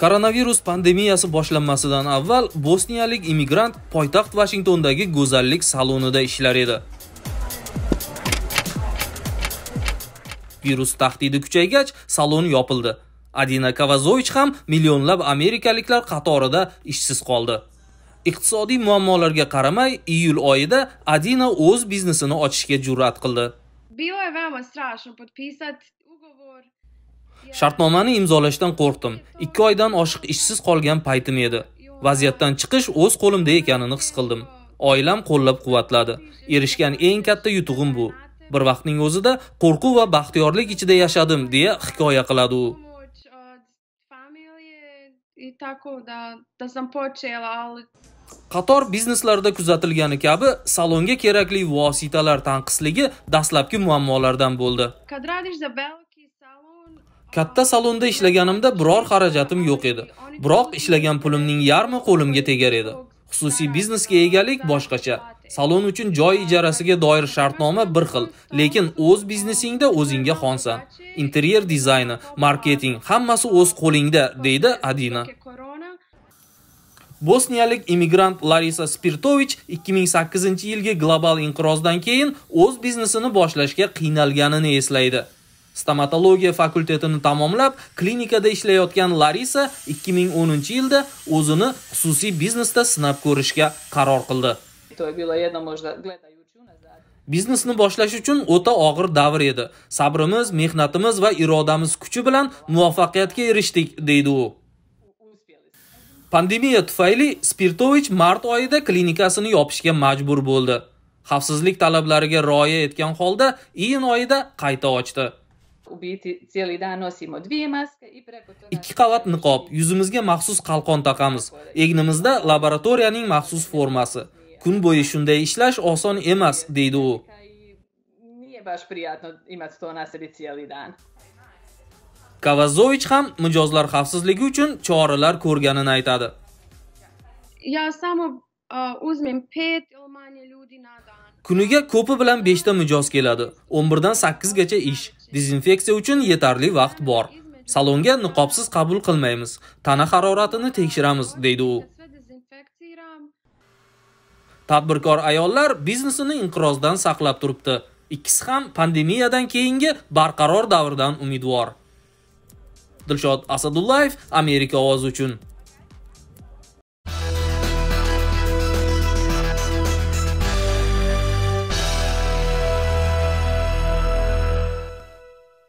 koronavirus pandemiyasi boshlanmasidan avval bosniyalik immigrant poytaxt vashingtondagi go'zallik salonida ishlar edi virus tahdidi kuchaygach salon yopildi adina kavazovich ham millionlab amerikaliklar qatorida ishsiz qoldi iqtisodiy muammolarga qaramay iyul oyida adina o'z biznesini ochishga jur'at qildi shartnomani imzolashdan qo'rqdim ikki oydan oshiq ishsiz qolgan paytim edi vaziyatdan chiqish o'z qo'limda ekanini his qildim oilam qo'llab quvvatladi erishgan eng katta yutug'im bu bir vaqtning o'zida qo'rquv va baxtiyorlik ichida yashadim deya hikoya qiladi u qator bizneslarda kuzatilgani kabi salonga kerakli vositalar tanqisligi dastlabki muammolardan bo'ldi katta salonda ishlaganimda biror xarajatim yo'q edi biroq ishlagan pulimning yarmi qo'limga tegar edi xususiy biznesga egalik boshqacha salon uchun joy ijarasiga doir shartnoma bir xil lekin o'z biznesingda o'zingga xonsan interyer dizayni marketing hammasi o'z qo'lingda deydi adina bosniyalik immigrant larisa spirtovich 2008 yilgi global inqirozdan keyin o'z biznesini boshlashga qiynalganini eslaydi Stomatologiya fakultetini tamomlab, klinikada ishlayotgan Larisa 2010-yilda o'zini xususiy biznesda sinab ko'rishga qaror qildi. Biznesni boshlash uchun o'ta og'ir davr edi. Sabrimiz, mehnatimiz va irodamiz kuchi bilan muvaffaqiyatga erishdik, deydi u. Pandemiya tufayli Spirtovich mart oyida klinikasini yopishga majbur bo'ldi. Xavfsizlik talablariga rioya etgan holda iyun oyida qayta ochdi. dan nosimo maske i ikki qavat niqob yuzimizga maxsus qalqon taqamiz egnimizda laboratoriyaning maxsus formasi kun bo'yi shunday ishlash oson emas deydi u to dan kavazovich ham mijozlar xavfsizligi uchun choralar ko'rganini aytadi я samo o'zmen pet kuniga ko'pi bilan beshta mijoz keladi o'n birdan sakkizgacha ish Dezinfeksiya uchun yetarli vaqt bor. Salonga niqobsiz qabul qilmaymiz. Tana haroratini tekshiramiz, deydi u. Tadbirkor ayollar biznesini inqirozdan saqlab turibdi. Ikkisi ham pandemiyadan keyingi barqaror davrdan umidvor. Dilshod Asadullayev Amerika ovozi uchun